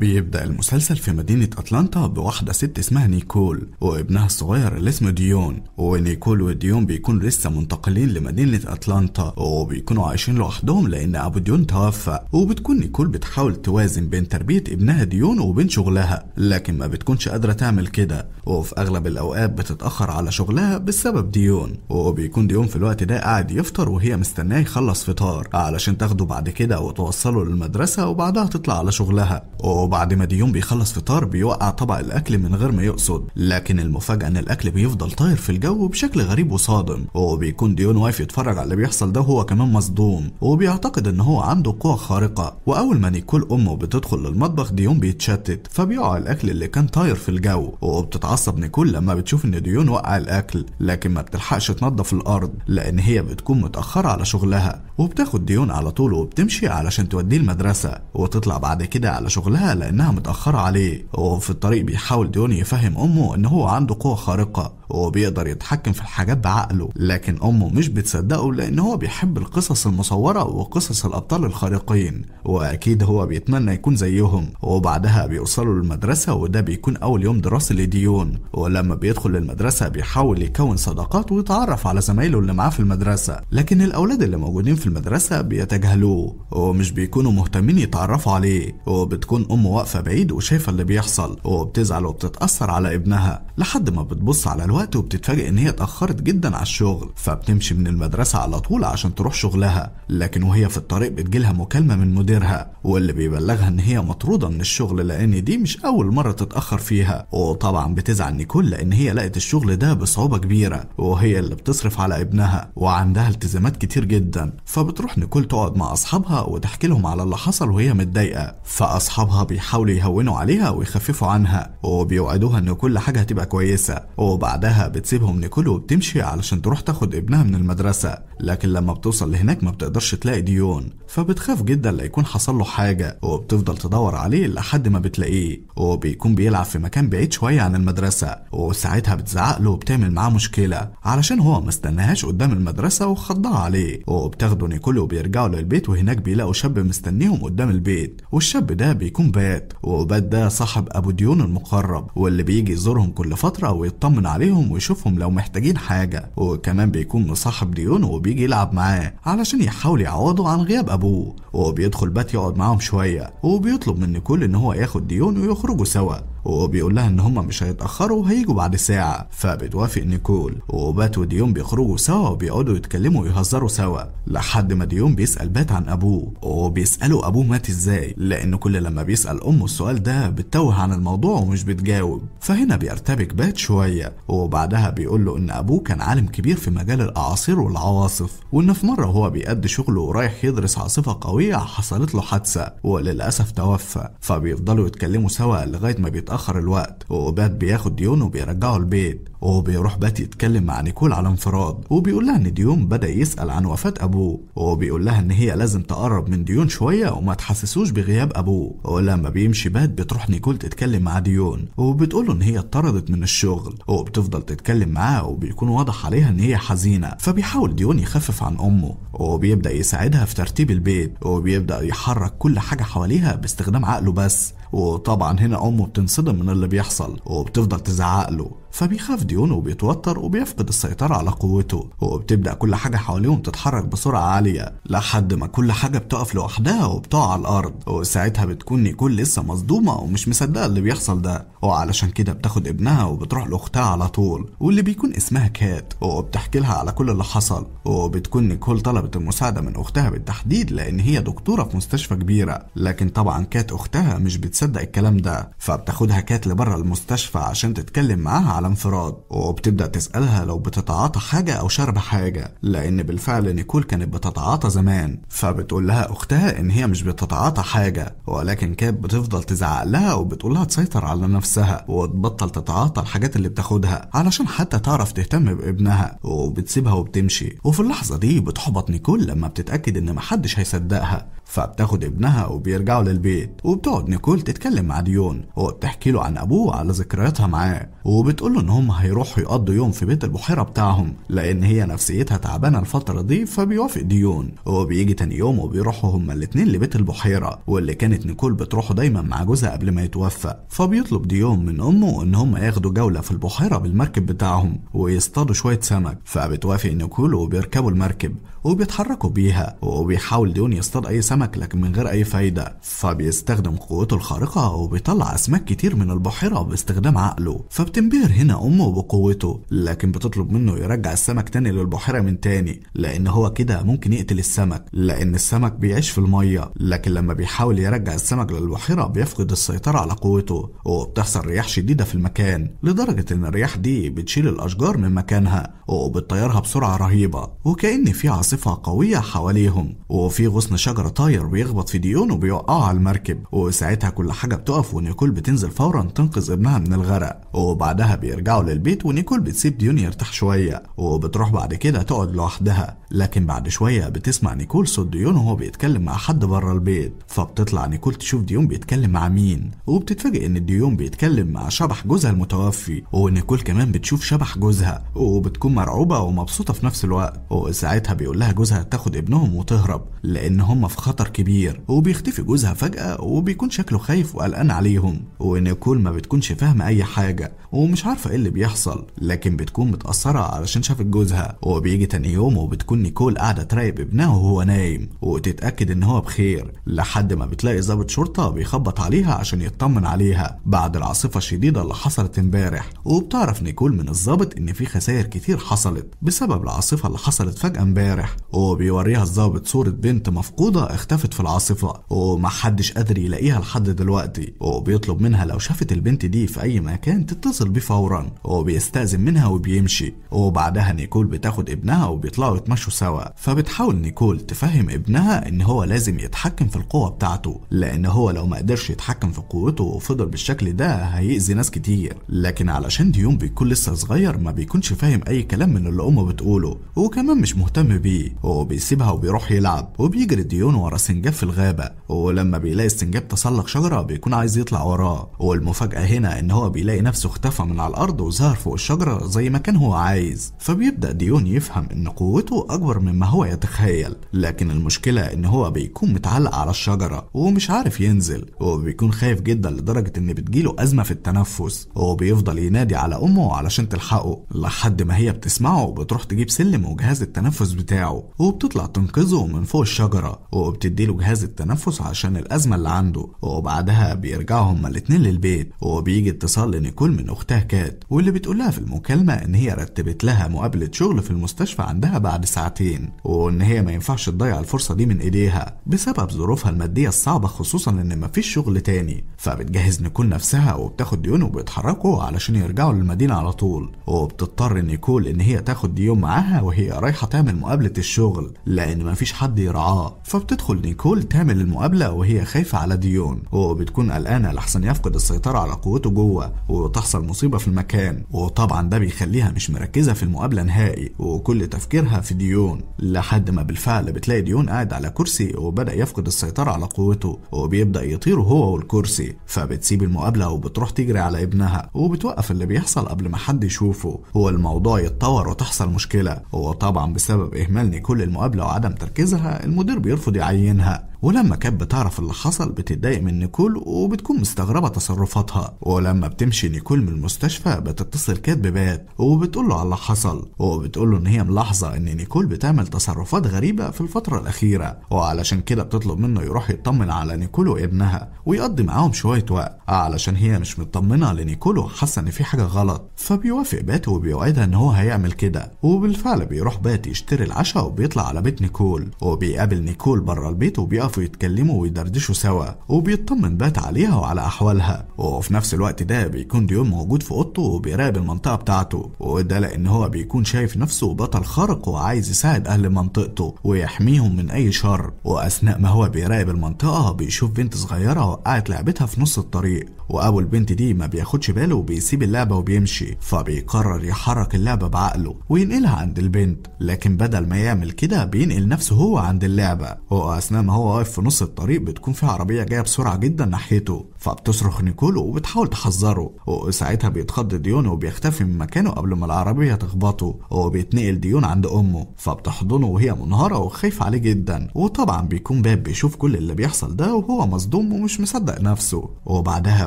بيبدأ المسلسل في مدينة أتلانتا بواحدة ست اسمها نيكول وابنها الصغير اللي اسمه ديون ونيكول وديون بيكونوا لسه منتقلين لمدينة أتلانتا وبيكونوا عايشين لوحدهم لأن أبو ديون توفى وبتكون نيكول بتحاول توازن بين تربية ابنها ديون وبين شغلها لكن ما بتكونش قادرة تعمل كده وفي أغلب الأوقات بتتأخر على شغلها بسبب ديون وبيكون ديون في الوقت ده قاعد يفطر وهي مستناه يخلص فطار علشان تاخده بعد كده وتوصله للمدرسة وبعدها تطلع على شغلها وبعد ما ديون بيخلص فطار بيوقع طبق الاكل من غير ما يقصد لكن المفاجاه ان الاكل بيفضل طاير في الجو بشكل غريب وصادم وبيكون ديون واقف يتفرج على اللي بيحصل ده وهو كمان مصدوم وبيعتقد ان هو عنده قوة خارقة واول ما نيكول امه بتدخل للمطبخ ديون بيتشتت فبيقع الاكل اللي كان طاير في الجو وبتتعصب نيكول لما بتشوف ان ديون وقع الاكل لكن ما بتلحقش تنظف الارض لان هي بتكون متاخره على شغلها وبتاخد ديون على طول وبتمشي علشان توديه المدرسه وتطلع بعد كده على شغلها لأنها متأخرة عليه وهو في الطريق بيحاول ديون يفهم أمه إن هو عنده قوة خارقة وبيقدر يتحكم في الحاجات بعقله لكن أمه مش بتصدقه لأن هو بيحب القصص المصورة وقصص الأبطال الخارقين وأكيد هو بيتمنى يكون زيهم وبعدها بيوصلوا للمدرسة وده بيكون أول يوم دراسي لديون ولما بيدخل للمدرسة بيحاول يكون صداقات ويتعرف على زمايله اللي معاه في المدرسة لكن الأولاد اللي موجودين في المدرسة بيتجاهلوه ومش بيكونوا مهتمين يتعرفوا عليه وبتكون أمه واقفة بعيد وشايفة اللي بيحصل وبتزعل وبتتأثر على ابنها لحد ما بتبص على الوقت الوقت وبتتفاجئ ان هي اتاخرت جدا على الشغل فبتمشي من المدرسه على طول عشان تروح شغلها لكن وهي في الطريق بتجيلها مكالمه من مديرها واللي بيبلغها ان هي مطروده من الشغل لان دي مش اول مره تتاخر فيها وطبعا بتزعل نيكول لان هي لقت الشغل ده بصعوبه كبيره وهي اللي بتصرف على ابنها وعندها التزامات كتير جدا فبتروح نيكول تقعد مع اصحابها وتحكي لهم على اللي حصل وهي متضايقه فاصحابها بيحاولوا يهونوا عليها ويخففوا عنها وبيوعدوها ان كل حاجه هتبقى كويسه وبعدها أهلها بتسيبهم نيكول وبتمشي علشان تروح تاخد ابنها من المدرسة لكن لما بتوصل لهناك ما بتقدرش تلاقي ديون فبتخاف جدا لا يكون حصل له حاجة وبتفضل تدور عليه لحد ما بتلاقيه وبيكون بيلعب في مكان بعيد شوية عن المدرسة وساعتها بتزعق له وبتعمل معاه مشكلة علشان هو ما استناهاش قدام المدرسة وخضها عليه وبتاخده نيكول وبيرجعوا للبيت وهناك بيلاقوا شاب مستنيهم قدام البيت والشاب ده بيكون بات وبات ده صاحب أبو ديون المقرب واللي بيجي يزورهم كل فترة ويطمن عليهم لهم ويشوفهم لو محتاجين حاجة وكمان بيكون مصاحب ديون وبيجي يلعب معاه علشان يحاول يعوضه عن غياب أبوه وبيدخل بات يقعد معاهم شوية وبيطلب من كل إن هو ياخد ديون ويخرجوا سوا وبيقول لها ان هما مش هيتاخروا وهيجوا بعد ساعه فبتوافق نيكول وبات وديون بيخرجوا سوا وبيقعدوا يتكلموا ويهزروا سوا لحد ما ديون بيسال بات عن ابوه وبيساله ابوه مات ازاي لان كل لما بيسال امه السؤال ده بتتوه عن الموضوع ومش بتجاوب فهنا بيرتبك بات شويه وبعدها بيقول له ان ابوه كان عالم كبير في مجال الاعاصير والعواصف وان في مره وهو بيأدي شغله ورايح يدرس عاصفه قويه حصلت له حادثه وللاسف توفى فبيفضلوا يتكلموا سوا لغايه ما بيت اتأخر الوقت وبات بياخد ديون وبيرجعه البيت وبيروح بات يتكلم مع نيكول على انفراد وبيقول لها ان ديون بدأ يسأل عن وفاة أبوه وبيقول لها ان هي لازم تقرب من ديون شوية وما تحسسوش بغياب أبوه ولما بيمشي بات بتروح نيكول تتكلم مع ديون وبتقول له ان هي اتطردت من الشغل وبتفضل تتكلم معاه وبيكون واضح عليها ان هي حزينة فبيحاول ديون يخفف عن أمه وبيبدأ يساعدها في ترتيب البيت وبيبدأ يحرك كل حاجة حواليها باستخدام عقله بس وطبعا هنا امه بتنصدم من اللي بيحصل وبتفضل تزعق له فبيخاف ديون وبيتوتر وبيفقد السيطرة على قوته وبتبدأ كل حاجة حواليهم تتحرك بسرعة عالية لحد ما كل حاجة بتقف لوحدها وبتقع على الأرض وساعتها بتكون نيكول لسه مصدومة ومش مصدقة اللي بيحصل ده وعلشان كده بتاخد ابنها وبتروح لأختها على طول واللي بيكون اسمها كات وبتحكي لها على كل اللي حصل وبتكون نيكول طلبت المساعدة من أختها بالتحديد لأن هي دكتورة في مستشفى كبيرة لكن طبعا كات أختها مش بتصدق الكلام ده فبتاخدها كات لبره المستشفى عشان تتكلم معاها على انفراد وبتبدأ تسألها لو بتتعاطى حاجة أو شرب حاجة لأن بالفعل نيكول كانت بتتعاطى زمان فبتقول لها أختها إن هي مش بتتعاطى حاجة ولكن كانت بتفضل تزعق لها وبتقول لها تسيطر على نفسها وتبطل تتعاطى الحاجات اللي بتاخدها علشان حتى تعرف تهتم بابنها وبتسيبها وبتمشي وفي اللحظة دي بتحبط نيكول لما بتتأكد إن محدش هيصدقها فبتاخد ابنها وبيرجعوا للبيت وبتقعد نيكول تتكلم مع ديون وبتحكي له عن أبوه على ذكرياتها معاه وبتقول بيقول له ان هم هيروحوا يقضوا يوم في بيت البحيره بتاعهم لان هي نفسيتها تعبانه الفتره دي فبيوافق ديون وبيجي تاني يوم وبيروحوا هما الاتنين لبيت البحيره واللي كانت نيكول بتروحه دايما مع جوزها قبل ما يتوفى فبيطلب ديون من امه ان هم ياخدوا جوله في البحيره بالمركب بتاعهم ويصطادوا شويه سمك فبتوافق نيكول وبيركبوا المركب وبيتحركوا بيها وبيحاول ديون يصطاد أي سمك لكن من غير أي فايدة فبيستخدم قوته الخارقة وبيطلع أسماك كتير من البحيرة باستخدام عقله فبتنبهر هنا أمه بقوته لكن بتطلب منه يرجع السمك تاني للبحيرة من تاني لأن هو كده ممكن يقتل السمك لأن السمك بيعيش في المية لكن لما بيحاول يرجع السمك للبحيرة بيفقد السيطرة على قوته وبتحصل رياح شديدة في المكان لدرجة إن الرياح دي بتشيل الأشجار من مكانها وبتطيرها بسرعة رهيبة وكأن في عصا عاصفة قوية حواليهم وفي غصن شجرة طاير بيخبط في ديون وبيوقعه على المركب وساعتها كل حاجة بتقف ونيكول بتنزل فورا تنقذ ابنها من الغرق وبعدها بيرجعوا للبيت ونيكول بتسيب ديون يرتاح شوية وبتروح بعد كده تقعد لوحدها لكن بعد شوية بتسمع نيكول صوت ديون وهو بيتكلم مع حد بره البيت فبتطلع نيكول تشوف ديون بيتكلم مع مين وبتتفاجئ ان ديون بيتكلم مع شبح جوزها المتوفي ونيكول كمان بتشوف شبح جوزها وبتكون مرعوبة ومبسوطة في نفس الوقت وساعتها بيقول لها جوزها تاخد ابنهم وتهرب لأن هم في خطر كبير وبيختفي جوزها فجأة وبيكون شكله خايف وقلقان عليهم ونيكول ما بتكونش فاهمة أي حاجة ومش عارفة إيه اللي بيحصل لكن بتكون متأثرة علشان شافت جوزها وبيجي تاني يوم وبتكون نيكول قاعدة تراقب ابنها وهو نايم وتتأكد إن هو بخير لحد ما بتلاقي ضابط شرطة بيخبط عليها عشان يطمن عليها بعد العاصفة الشديدة اللي حصلت امبارح وبتعرف نيكول من الضابط إن في خسائر كتير حصلت بسبب العاصفة اللي حصلت فجأة امبارح الصبح وبيوريها الظابط صورة بنت مفقودة اختفت في العاصفة ومحدش قادر يلاقيها لحد دلوقتي وبيطلب منها لو شافت البنت دي في أي مكان تتصل بيه فورا وبيستأذن منها وبيمشي وبعدها نيكول بتاخد ابنها وبيطلعوا يتمشوا سوا فبتحاول نيكول تفهم ابنها إن هو لازم يتحكم في القوة بتاعته لأن هو لو ما قدرش يتحكم في قوته وفضل بالشكل ده هيأذي ناس كتير لكن علشان ديون بيكون لسه صغير ما بيكونش فاهم أي كلام من اللي أمه بتقوله وكمان مش مهتم بيه بيه وبيروح يلعب وبيجري الديون ورا سنجاب في الغابة ولما بيلاقي السنجاب تسلق شجرة بيكون عايز يطلع وراه والمفاجأة هنا إن هو بيلاقي نفسه اختفى من على الأرض وظهر فوق الشجرة زي ما كان هو عايز فبيبدأ ديون يفهم إن قوته أكبر مما هو يتخيل لكن المشكلة إن هو بيكون متعلق على الشجرة ومش عارف ينزل وبيكون خايف جدا لدرجة إن بتجيله أزمة في التنفس وبيفضل ينادي على أمه علشان تلحقه لحد ما هي بتسمعه وبتروح تجيب سلم وجهاز التنفس بتاعه بتاعه وبتطلع تنقذه من فوق الشجرة وبتديله جهاز التنفس عشان الأزمة اللي عنده وبعدها بيرجعوا هما الاتنين للبيت وبيجي اتصال لنيكول من أختها كات واللي بتقولها في المكالمة إن هي رتبت لها مقابلة شغل في المستشفى عندها بعد ساعتين وإن هي ما ينفعش تضيع الفرصة دي من إيديها بسبب ظروفها المادية الصعبة خصوصا إن مفيش شغل تاني فبتجهز نيكول نفسها وبتاخد ديون وبيتحركوا علشان يرجعوا للمدينة على طول وبتضطر نيكول إن هي تاخد ديون معاها وهي رايحة تعمل مقابلة الشغل لأن مفيش حد يرعاه فبتدخل نيكول تعمل المقابلة وهي خايفة على ديون وبتكون قلقانة لحسن يفقد السيطرة على قوته جوه وتحصل مصيبة في المكان وطبعا ده بيخليها مش مركزة في المقابلة نهائي وكل تفكيرها في ديون لحد ما بالفعل بتلاقي ديون قاعد على كرسي وبدأ يفقد السيطرة على قوته وبيبدأ يطير هو والكرسي فبتسيب المقابلة وبتروح تجري على ابنها وبتوقف اللي بيحصل قبل ما حد يشوفه والموضوع يتطور وتحصل مشكلة وطبعا بسبب إهمال لكل المقابله وعدم تركيزها المدير بيرفض يعينها ولما كانت بتعرف اللي حصل بتتضايق من نيكول وبتكون مستغربة تصرفاتها ولما بتمشي نيكول من المستشفى بتتصل كات ببات وبتقول له على اللي حصل وبتقول له ان هي ملاحظة ان نيكول بتعمل تصرفات غريبة في الفترة الأخيرة وعلشان كده بتطلب منه يروح يطمن على نيكول وابنها ويقضي معاهم شوية وقت علشان هي مش مطمنة لنيكول وحاسة ان في حاجة غلط فبيوافق بات وبيوعدها ان هو هيعمل كده وبالفعل بيروح بات يشتري العشاء وبيطلع على بيت نيكول وبيقابل نيكول بره البيت وبيقف بيعرفوا يتكلموا ويدردشوا سوا وبيطمن بات عليها وعلى أحوالها وفي نفس الوقت ده بيكون ديون موجود في أوضته وبيراقب المنطقة بتاعته وده لأن هو بيكون شايف نفسه بطل خارق وعايز يساعد أهل منطقته ويحميهم من أي شر وأثناء ما هو بيراقب المنطقة بيشوف بنت صغيرة وقعت لعبتها في نص الطريق وأبو البنت دي ما بياخدش باله وبيسيب اللعبة وبيمشي فبيقرر يحرك اللعبة بعقله وينقلها عند البنت لكن بدل ما يعمل كده بينقل نفسه هو عند اللعبة وأثناء ما هو واقف في نص الطريق بتكون في عربية جاية بسرعة جدا ناحيته فبتصرخ نيكول وبتحاول تحذره وساعتها بيتخض ديون وبيختفي من مكانه قبل ما العربية تخبطه وبيتنقل ديون عند أمه فبتحضنه وهي منهارة وخايفة عليه جدا وطبعا بيكون باب بيشوف كل اللي بيحصل ده وهو مصدوم ومش مصدق نفسه وبعدها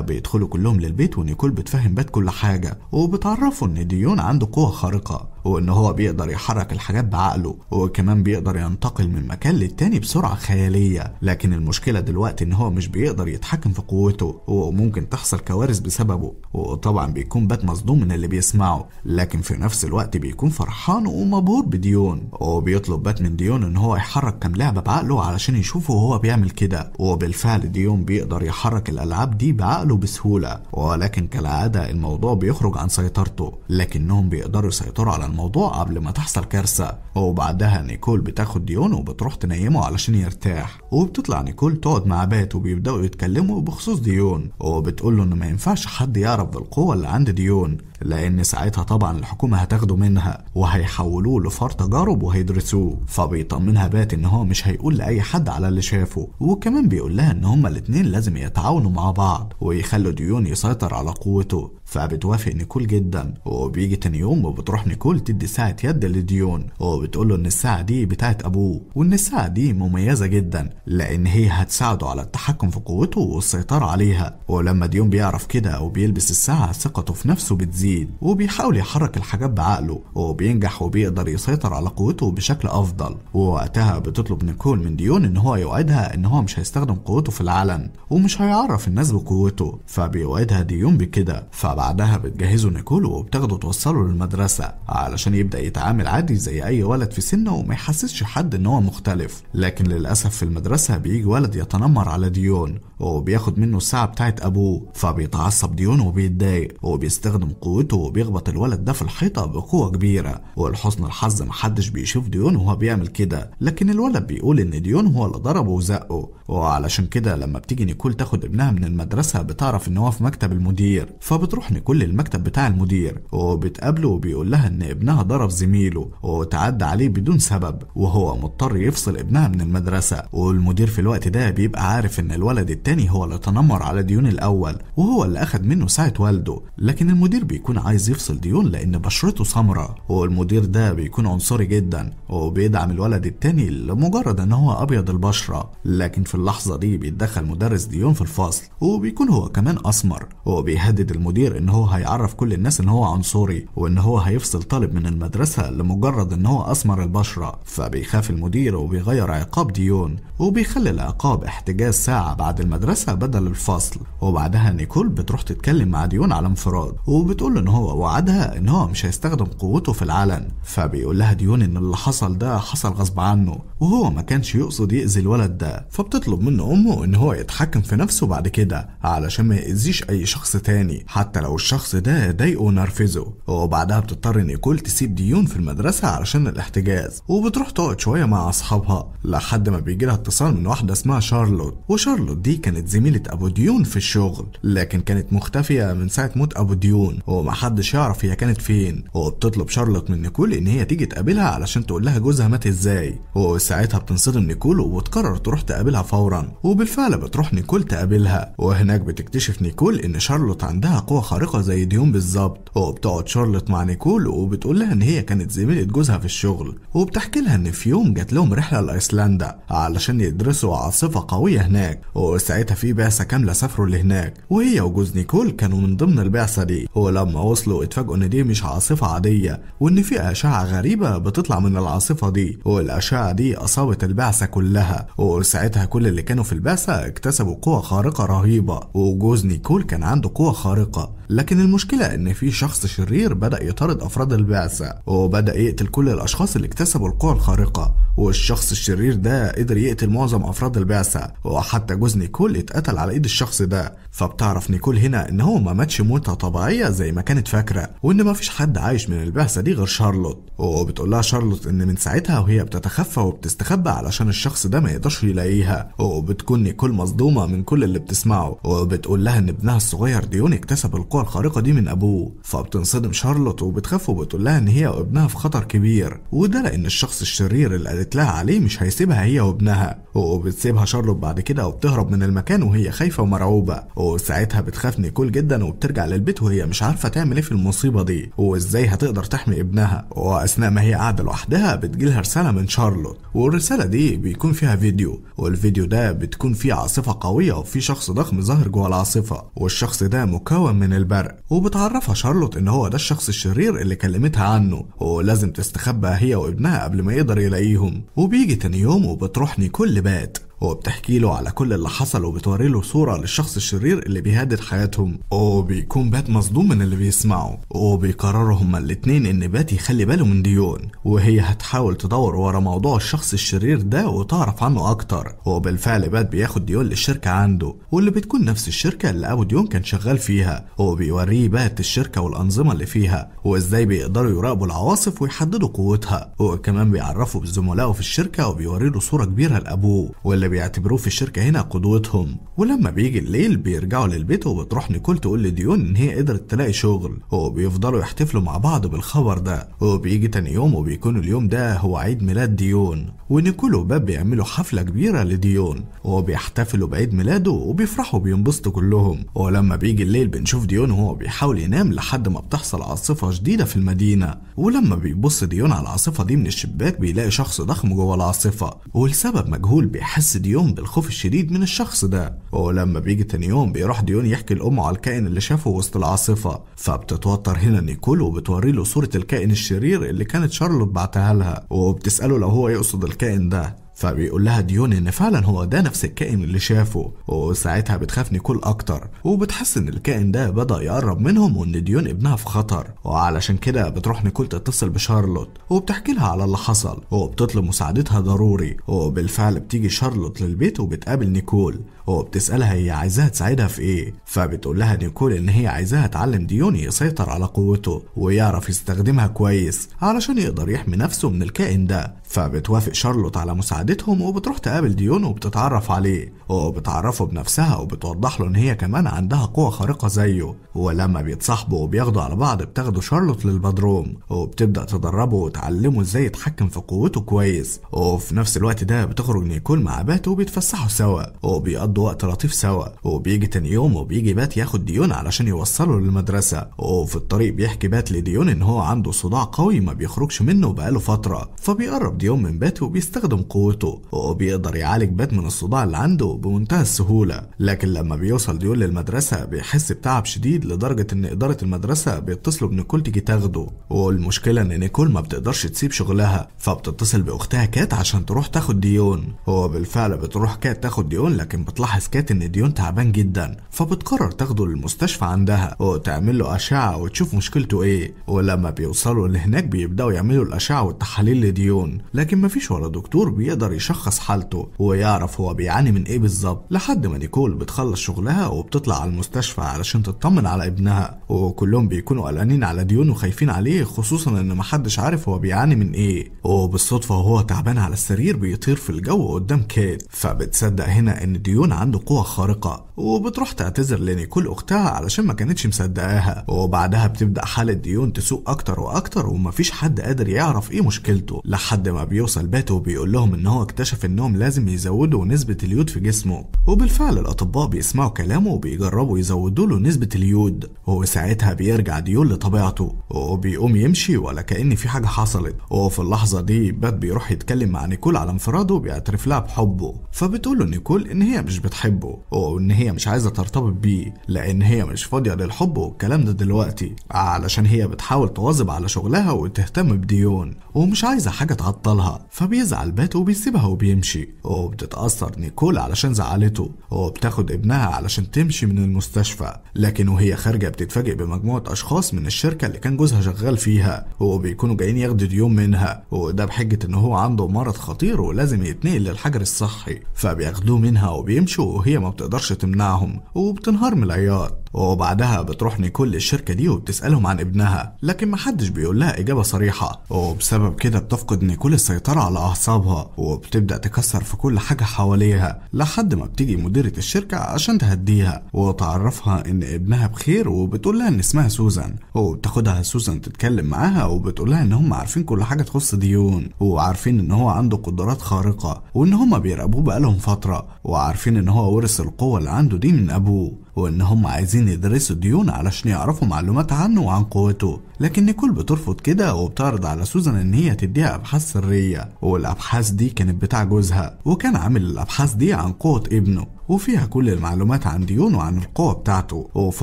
بيدخلوا كلهم للبيت ونيكول بتفهم بات كل حاجة وبتعرفه إن ديون عنده قوة خارقة وإن هو بيقدر يحرك الحاجات بعقله وكمان بيقدر ينتقل من مكان للتاني بسرعة خيالية لكن المشكلة دلوقتي إن هو مش بيقدر يتحكم في قوته وممكن تحصل كوارث بسببه وطبعا بيكون بات مصدوم من اللي بيسمعه لكن في نفس الوقت بيكون فرحان ومبهور بديون وبيطلب بات من ديون إن هو يحرك كام لعبة بعقله علشان يشوفه وهو بيعمل كده وبالفعل ديون بيقدر يحرك الألعاب دي بعقله بسهولة ولكن كالعادة الموضوع بيخرج عن سيطرته لكنهم بيقدروا يسيطروا على الموضوع قبل ما تحصل كارثة وبعدها نيكول بتاخد ديون وبتروح تنيمه علشان يرتاح وبتطلع نيكول تقعد مع بات وبيبدأوا يتكلموا بخصوص ديون وبتقول له إن ما ينفعش حد يعرف بالقوة اللي عند ديون لأن ساعتها طبعا الحكومة هتاخده منها وهيحولوه لفار تجارب وهيدرسوه فبيطمنها بات إن هو مش هيقول لأي حد على اللي شافه وكمان بيقول لها إن هما الاتنين لازم يتعاونوا مع بعض ويخلوا ديون يسيطر على قوته فبتوافق نيكول جدا وبيجي تاني يوم وبتروح نيكول تدي ساعة يد لديون وبتقول له إن الساعة دي بتاعت أبوه وإن الساعة دي مميزة جدا لأن هي هتساعده على التحكم في قوته والسيطرة عليها ولما ديون بيعرف كده وبيلبس الساعة ثقته في نفسه بتزيد جديد وبيحاول يحرك الحاجات بعقله وبينجح وبيقدر يسيطر على قوته بشكل أفضل ووقتها بتطلب نيكول من ديون إن هو يوعدها إن هو مش هيستخدم قوته في العلن ومش هيعرف الناس بقوته فبيوعدها ديون بكده فبعدها بتجهزه نيكول وبتاخده توصله للمدرسة علشان يبدأ يتعامل عادي زي أي ولد في سنه وما يحسسش حد إن هو مختلف لكن للأسف في المدرسة بيجي ولد يتنمر على ديون وبياخد منه الساعة بتاعت أبوه فبيتعصب ديون وبيتضايق وبيستخدم قوته ديوته وبيخبط الولد ده في الحيطه بقوه كبيره ولحسن الحظ محدش بيشوف ديون وهو بيعمل كده لكن الولد بيقول ان ديون هو اللي ضربه وزقه وعلشان كده لما بتيجي نيكول تاخد ابنها من المدرسه بتعرف ان هو في مكتب المدير فبتروح نيكول المكتب بتاع المدير وبتقابله وبيقول لها ان ابنها ضرب زميله وتعدى عليه بدون سبب وهو مضطر يفصل ابنها من المدرسه والمدير في الوقت ده بيبقى عارف ان الولد التاني هو اللي تنمر على ديون الاول وهو اللي اخد منه ساعه والده لكن المدير بيكون بيكون عايز يفصل ديون لان بشرته سمراء والمدير ده بيكون عنصري جدا وبيدعم الولد التاني لمجرد ان هو ابيض البشره لكن في اللحظه دي بيتدخل مدرس ديون في الفصل وبيكون هو كمان اسمر وبيهدد المدير ان هو هيعرف كل الناس ان هو عنصري وان هو هيفصل طالب من المدرسه لمجرد ان هو اسمر البشره فبيخاف المدير وبيغير عقاب ديون وبيخلي العقاب احتجاز ساعه بعد المدرسه بدل الفصل وبعدها نيكول بتروح تتكلم مع ديون على انفراد وبتقول بتقول ان هو وعدها ان هو مش هيستخدم قوته في العلن فبيقول لها ديون ان اللي حصل ده حصل غصب عنه وهو ما كانش يقصد يأذي الولد ده فبتطلب منه أمه إن هو يتحكم في نفسه بعد كده علشان ما يأذيش أي شخص تاني حتى لو الشخص ده ضايقه ونرفزه وبعدها بتضطر نيكول تسيب ديون في المدرسة علشان الاحتجاز وبتروح تقعد شوية مع أصحابها لحد ما بيجيلها اتصال من واحدة اسمها شارلوت وشارلوت دي كانت زميلة أبو ديون في الشغل لكن كانت مختفية من ساعة موت أبو ديون ومحدش يعرف هي كانت فين وبتطلب شارلوت من نيكول إن هي تيجي تقابلها علشان تقول لها جوزها مات إزاي وساعة ساعتها بتنصدم نيكول وبتقرر تروح تقابلها فورا وبالفعل بتروح نيكول تقابلها وهناك بتكتشف نيكول ان شارلوت عندها قوة خارقة زي ديون بالظبط وبتقعد شارلوت مع نيكول وبتقول لها ان هي كانت زميلة جوزها في الشغل وبتحكي لها ان في يوم جات لهم رحلة لايسلندا علشان يدرسوا عاصفة قوية هناك وساعتها في بعثة كاملة سافروا لهناك وهي وجوز نيكول كانوا من ضمن البعثة دي ولما وصلوا اتفاجئوا ان دي مش عاصفة عادية وان في أشعة غريبة بتطلع من العاصفة دي والأشعة دي أصابت البعثة كلها وساعتها كل اللي كانوا في البعثة اكتسبوا قوة خارقة رهيبة وجوز نيكول كان عنده قوة خارقة لكن المشكلة إن في شخص شرير بدأ يطارد أفراد البعثة وبدأ يقتل كل الأشخاص اللي اكتسبوا القوى الخارقة والشخص الشرير ده قدر يقتل معظم أفراد البعثة وحتى جوز نيكول اتقتل على إيد الشخص ده فبتعرف نيكول هنا إن هو ما ماتش موتة طبيعية زي ما كانت فاكرة وإن ما فيش حد عايش من البعثة دي غير شارلوت وبتقول لها شارلوت إن من ساعتها وهي بتتخفى وبتستخبى علشان الشخص ده ما يقدرش يلاقيها وبتكون نيكول مصدومة من كل اللي بتسمعه وبتقول لها إن ابنها الصغير ديون اكتسب القوة القوة الخارقة دي من أبوه فبتنصدم شارلوت وبتخاف وبتقول لها إن هي وابنها في خطر كبير وده لأن الشخص الشرير اللي قالت لها عليه مش هيسيبها هي وابنها وبتسيبها شارلوت بعد كده وبتهرب من المكان وهي خايفة ومرعوبة وساعتها بتخاف نيكول جدا وبترجع للبيت وهي مش عارفة تعمل إيه في المصيبة دي وإزاي هتقدر تحمي ابنها وأثناء ما هي قاعدة لوحدها بتجيلها رسالة من شارلوت والرسالة دي بيكون فيها فيديو والفيديو ده بتكون فيه عاصفة قوية وفي شخص ضخم ظاهر جوه العاصفة والشخص ده مكون من البرق وبتعرفها شارلوت ان هو ده الشخص الشرير اللي كلمتها عنه ولازم تستخبى هي وابنها قبل ما يقدر يلاقيهم وبيجي تاني يوم وبتروح نيكول لبات وبتحكي له على كل اللي حصل وبتوري له صورة للشخص الشرير اللي بيهدد حياتهم وبيكون بات مصدوم من اللي بيسمعه وبيقرروا هما الاتنين ان بات يخلي باله من ديون وهي هتحاول تدور ورا موضوع الشخص الشرير ده وتعرف عنه اكتر وبالفعل بات بياخد ديون للشركة عنده واللي بتكون نفس الشركة اللي ابو ديون كان شغال فيها وبيوريه بات الشركة والانظمة اللي فيها وازاي بيقدروا يراقبوا العواصف ويحددوا قوتها وكمان بيعرفوا بزملائه في الشركة وبيوري له صورة كبيرة لابوه واللي بيعتبروه في الشركة هنا قدوتهم ولما بيجي الليل بيرجعوا للبيت وبتروح نيكول تقول لديون إن هي قدرت تلاقي شغل وبيفضلوا يحتفلوا مع بعض بالخبر ده وبيجي تاني يوم وبيكون اليوم ده هو عيد ميلاد ديون ونيكول وباب بيعملوا حفلة كبيرة لديون وبيحتفلوا بعيد ميلاده وبيفرحوا بينبسطوا كلهم ولما بيجي الليل بنشوف ديون وهو بيحاول ينام لحد ما بتحصل عاصفة جديدة في المدينة ولما بيبص ديون على العاصفة دي من الشباك بيلاقي شخص ضخم جوه العاصفة ولسبب مجهول بيحس ديون بالخوف الشديد من الشخص ده ولما بيجي تاني يوم بيروح ديون يحكي لأمه على الكائن اللي شافه وسط العاصفة فبتتوتر هنا نيكول وبتوري له صورة الكائن الشرير اللي كانت شارلوت بعتها لها وبتسأله لو هو يقصد الكائن ده فبيقول لها ديون ان فعلا هو ده نفس الكائن اللي شافه وساعتها بتخاف نيكول اكتر وبتحس ان الكائن ده بدا يقرب منهم وان ديون ابنها في خطر وعلشان كده بتروح نيكول تتصل بشارلوت وبتحكي لها على اللي حصل وبتطلب مساعدتها ضروري وبالفعل بتيجي شارلوت للبيت وبتقابل نيكول وبتسألها هي عايزاها تساعدها في ايه فبتقول لها نيكول ان هي عايزاها تعلم ديون يسيطر على قوته ويعرف يستخدمها كويس علشان يقدر يحمي نفسه من الكائن ده فبتوافق شارلوت على مساعدتها قعدتهم وبتروح تقابل ديون وبتتعرف عليه وبتعرفه بنفسها وبتوضح له ان هي كمان عندها قوة خارقة زيه ولما بيتصاحبوا وبياخدوا على بعض بتاخدوا شارلوت للبدروم وبتبدأ تدربه وتعلمه ازاي يتحكم في قوته كويس وفي نفس الوقت ده بتخرج نيكول مع بات وبيتفسحوا سوا وبيقضوا وقت لطيف سوا وبيجي تاني يوم وبيجي بات ياخد ديون علشان يوصله للمدرسة وفي الطريق بيحكي بات لديون ان هو عنده صداع قوي ما بيخرجش منه بقاله فترة فبيقرب ديون من بات وبيستخدم قوته قوته وبيقدر يعالج بات من الصداع اللي عنده بمنتهى السهولة لكن لما بيوصل ديول للمدرسة بيحس بتعب شديد لدرجة إن إدارة المدرسة بيتصلوا بنيكول تيجي تاخده والمشكلة إن نيكول ما بتقدرش تسيب شغلها فبتتصل بأختها كات عشان تروح تاخد ديون هو بالفعل بتروح كات تاخد ديون لكن بتلاحظ كات إن ديون تعبان جدا فبتقرر تاخده للمستشفى عندها وتعمل له أشعة وتشوف مشكلته إيه ولما بيوصلوا لهناك بيبدأوا يعملوا الأشعة والتحاليل لديون لكن مفيش ولا دكتور بيقدر يقدر يشخص حالته ويعرف هو بيعاني من ايه بالظبط لحد ما نيكول بتخلص شغلها وبتطلع على المستشفى علشان تطمن على ابنها وكلهم بيكونوا قلقانين على ديون وخايفين عليه خصوصا ان محدش عارف هو بيعاني من ايه وبالصدفة وهو تعبان على السرير بيطير في الجو قدام كيت فبتصدق هنا ان ديون عنده قوة خارقة وبتروح تعتذر لنيكول اختها علشان ما كانتش مصدقاها وبعدها بتبدأ حالة ديون تسوء اكتر واكتر ومفيش حد قادر يعرف ايه مشكلته لحد ما بيوصل باته وبيقول لهم ان هو اكتشف انهم لازم يزودوا نسبة اليود في جسمه وبالفعل الاطباء بيسمعوا كلامه وبيجربوا يزودوا له نسبة اليود وهو ساعتها بيرجع ديون لطبيعته وبيقوم يمشي ولا كأن في حاجة حصلت وفي اللحظة دي بات بيروح يتكلم مع نيكول على انفراده وبيعترف لها بحبه فبتقول له نيكول ان هي مش بتحبه وان هي مش عايزة ترتبط بيه لان هي مش فاضية للحب والكلام ده دلوقتي علشان هي بتحاول تواظب على شغلها وتهتم بديون ومش عايزة حاجة تعطلها فبيزعل بات وبيس بيسيبها وبيمشي وبتتأثر نيكول علشان زعلته وبتاخد ابنها علشان تمشي من المستشفى لكن وهي خارجة بتتفاجئ بمجموعة أشخاص من الشركة اللي كان جوزها شغال فيها وبيكونوا جايين ياخدوا ديون منها وده بحجة إن هو عنده مرض خطير ولازم يتنقل للحجر الصحي فبياخدوه منها وبيمشوا وهي ما بتقدرش تمنعهم وبتنهار من العياط وبعدها بتروح نيكول للشركة دي وبتسألهم عن ابنها لكن محدش بيقول لها إجابة صريحة وبسبب كده بتفقد نيكول السيطرة على أعصابها وبتبدأ تكسر في كل حاجة حواليها لحد ما بتيجي مديرة الشركة عشان تهديها وتعرفها إن ابنها بخير وبتقول لها إن اسمها سوزان وبتاخدها سوزان تتكلم معاها وبتقول لها إن هم عارفين كل حاجة تخص ديون وعارفين إن هو عنده قدرات خارقة وإن هم بيراقبوه بقالهم فترة وعارفين إن هو ورث القوة اللي عنده دي من أبوه وانهم عايزين يدرسوا ديون علشان يعرفوا معلومات عنه وعن قوته لكن نيكول بترفض كده وبتعرض على سوزان ان هي تديها ابحاث سريه والابحاث دي كانت بتاع جوزها وكان عامل الابحاث دي عن قوه ابنه وفيها كل المعلومات عن ديون وعن القوة بتاعته وفي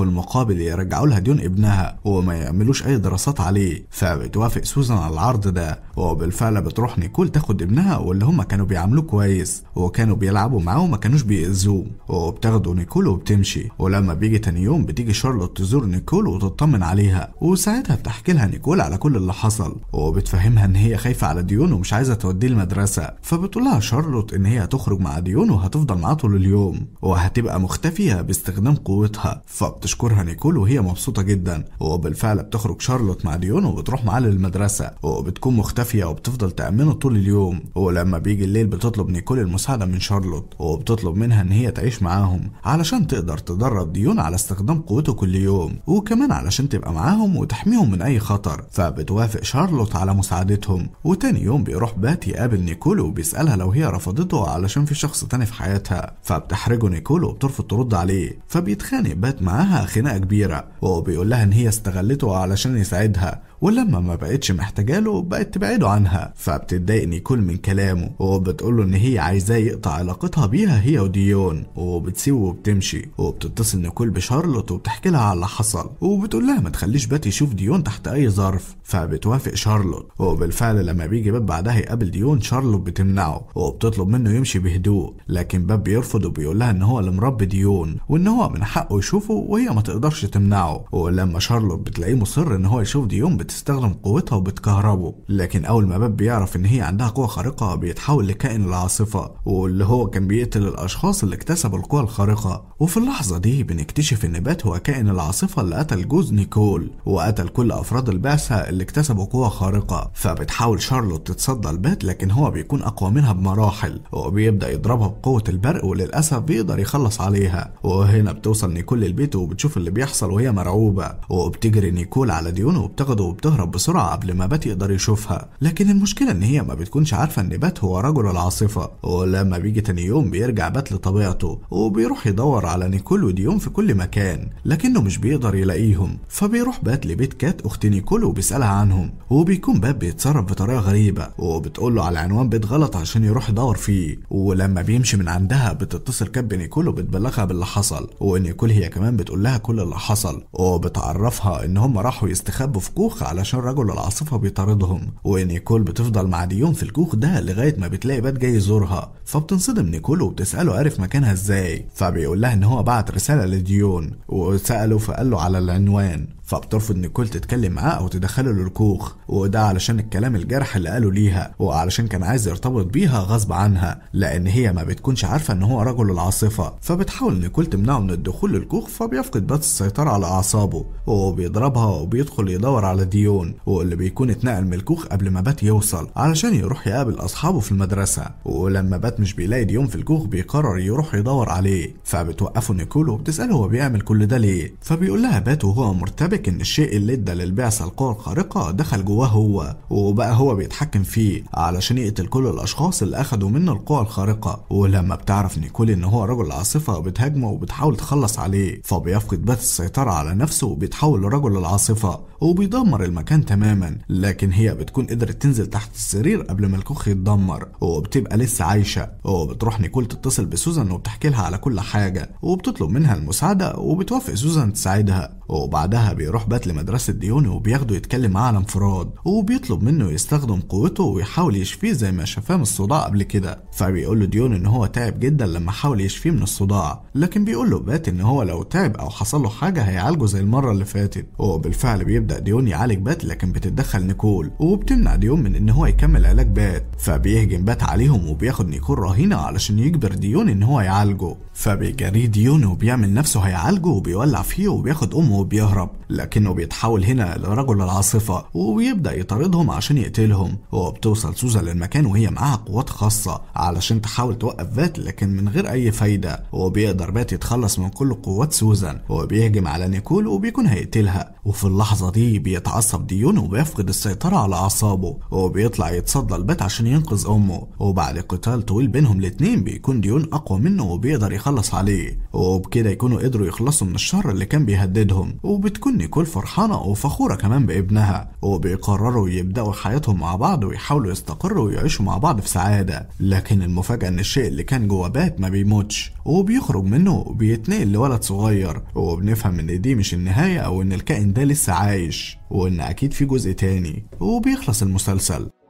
المقابل يرجعوا لها ديون ابنها وما يعملوش أي دراسات عليه فبتوافق سوزان على العرض ده وبالفعل بتروح نيكول تاخد ابنها واللي هما كانوا بيعاملوه كويس وكانوا بيلعبوا معاه وما كانوش بيأذوه وبتاخده نيكول وبتمشي ولما بيجي تاني يوم بتيجي شارلوت تزور نيكول وتطمن عليها وساعتها بتحكي لها نيكول على كل اللي حصل وبتفهمها ان هي خايفة على ديون ومش عايزة توديه المدرسة فبتقول لها شارلوت ان هي هتخرج مع ديون وهتفضل معاه طول اليوم لكم وهتبقى مختفية باستخدام قوتها فبتشكرها نيكول وهي مبسوطة جدا وبالفعل بتخرج شارلوت مع ديون وبتروح معاه للمدرسة وبتكون مختفية وبتفضل تأمنه طول اليوم ولما بيجي الليل بتطلب نيكول المساعدة من شارلوت وبتطلب منها إن هي تعيش معاهم علشان تقدر تدرب ديون على استخدام قوته كل يوم وكمان علشان تبقى معاهم وتحميهم من أي خطر فبتوافق شارلوت على مساعدتهم وتاني يوم بيروح بات يقابل نيكول وبيسألها لو هي رفضته علشان في شخص تاني في حياتها فبتح بتحرجه نيكول وبترفض ترد عليه فبيتخانق بات معاها خناقه كبيره وبيقول لها ان هي استغلته علشان يساعدها ولما ما بقتش محتاجاله بقت تبعده عنها فبتضايقني كل من كلامه وبتقوله ان هي عايزاه يقطع علاقتها بيها هي وديون وبتسيبه وبتمشي وبتتصل نيكول بشارلوت وبتحكي لها على اللي حصل وبتقول لها ما تخليش باتي يشوف ديون تحت اي ظرف فبتوافق شارلوت وبالفعل لما بيجي باب بعدها يقابل ديون شارلوت بتمنعه وبتطلب منه يمشي بهدوء لكن باب بيرفض وبيقول لها ان هو اللي مربي ديون وان هو من حقه يشوفه وهي ما تقدرش تمنعه ولما شارلوت بتلاقيه مصر ان هو يشوف ديون بت بتستخدم قوتها وبتكهربه لكن اول ما باب بيعرف ان هي عندها قوة خارقة بيتحول لكائن العاصفة واللي هو كان بيقتل الاشخاص اللي اكتسبوا القوة الخارقة وفي اللحظة دي بنكتشف ان بات هو كائن العاصفة اللي قتل جوز نيكول وقتل كل افراد البعثة اللي اكتسبوا قوة خارقة فبتحاول شارلوت تتصدى لبات لكن هو بيكون اقوى منها بمراحل وبيبدا يضربها بقوة البرق وللاسف بيقدر يخلص عليها وهنا بتوصل نيكول البيت وبتشوف اللي بيحصل وهي مرعوبة وبتجري نيكول على ديونه وبتاخده بتهرب بسرعة قبل ما بات يقدر يشوفها لكن المشكلة ان هي ما بتكونش عارفة ان بات هو رجل العاصفة ولما بيجي تاني يوم بيرجع بات لطبيعته وبيروح يدور على نيكول وديون في كل مكان لكنه مش بيقدر يلاقيهم فبيروح بات لبيت كات اخت نيكول وبيسألها عنهم وبيكون بات بيتصرف بطريقة غريبة وبتقول له على عنوان بيت غلط عشان يروح يدور فيه ولما بيمشي من عندها بتتصل كات بنيكول وبتبلغها باللي حصل ونيكول هي كمان بتقول لها كل اللي حصل وبتعرفها ان هم راحوا يستخبوا في كوخ علشان رجل العاصفة بيطاردهم ونيكول بتفضل مع ديون في الكوخ ده لغاية ما بتلاقي بات جاي يزورها فبتنصدم نيكول وبتسأله عرف مكانها ازاي فبيقول لها ان هو بعت رسالة لديون وسأله فقال له على العنوان فبترفض نيكول تتكلم معاه أو تدخله للكوخ وده علشان الكلام الجرح اللي قاله ليها وعلشان كان عايز يرتبط بيها غصب عنها لأن هي ما بتكونش عارفة إن هو رجل العاصفة فبتحاول نيكول تمنعه من الدخول للكوخ فبيفقد بات السيطرة على أعصابه وبيضربها وبيدخل يدور على ديون واللي بيكون اتنقل من الكوخ قبل ما بات يوصل علشان يروح يقابل أصحابه في المدرسة ولما بات مش بيلاقي ديون في الكوخ بيقرر يروح يدور عليه فبتوقفه نيكول وبتسأله هو بيعمل كل ده ليه فبيقول لها بات وهو مرتبك لكن الشيء اللي ادى للبعثة القوة الخارقة دخل جواه هو وبقى هو بيتحكم فيه علشان يقتل كل الأشخاص اللي أخدوا منه القوة الخارقة ولما بتعرف نيكول إن هو رجل عاصفة بتهاجمه وبتحاول تخلص عليه فبيفقد بس السيطرة على نفسه وبيتحول لرجل العاصفة وبيدمر المكان تماما لكن هي بتكون قدرت تنزل تحت السرير قبل ما الكوخ يتدمر وبتبقى لسه عايشة وبتروح نيكول تتصل بسوزان وبتحكي لها على كل حاجة وبتطلب منها المساعدة وبتوافق سوزان تساعدها وبعدها بيروح بيروح بات لمدرسة ديوني وبياخده يتكلم معاه على انفراد وبيطلب منه يستخدم قوته ويحاول يشفيه زي ما شفاه من الصداع قبل كده فبيقول له ديون ان هو تعب جدا لما حاول يشفيه من الصداع لكن بيقول له بات ان هو لو تعب او حصل له حاجة هيعالجه زي المرة اللي فاتت وبالفعل بيبدأ ديون يعالج بات لكن بتتدخل نيكول وبتمنع ديون من ان هو يكمل علاج بات فبيهجم بات عليهم وبياخد نيكول رهينة علشان يجبر ديون ان هو يعالجه فبيجريه ديون وبيعمل نفسه هيعالجه وبيولع فيه وبياخد امه وبيهرب لكنه بيتحول هنا لرجل العاصفة وبيبدأ يطاردهم عشان يقتلهم وبتوصل سوزا للمكان وهي معاها قوات خاصة علشان تحاول توقف بات لكن من غير أي فايدة وبيقدر بات يتخلص من كل قوات سوزان وبيهجم على نيكول وبيكون هيقتلها وفي اللحظة دي بيتعصب ديون وبيفقد السيطرة على أعصابه وبيطلع يتصدى لبات عشان ينقذ أمه وبعد قتال طويل بينهم الاتنين بيكون ديون أقوى منه وبيقدر يخلص يتخلص عليه وبكده يكونوا قدروا يخلصوا من الشر اللي كان بيهددهم وبتكون نيكول فرحانة وفخورة كمان بابنها وبيقرروا يبدأوا حياتهم مع بعض ويحاولوا يستقروا ويعيشوا مع بعض في سعادة لكن المفاجأة إن الشيء اللي كان جوه بات ما بيموتش وبيخرج منه وبيتنقل لولد صغير وبنفهم إن دي مش النهاية أو إن الكائن ده لسه عايش وإن أكيد في جزء تاني وبيخلص المسلسل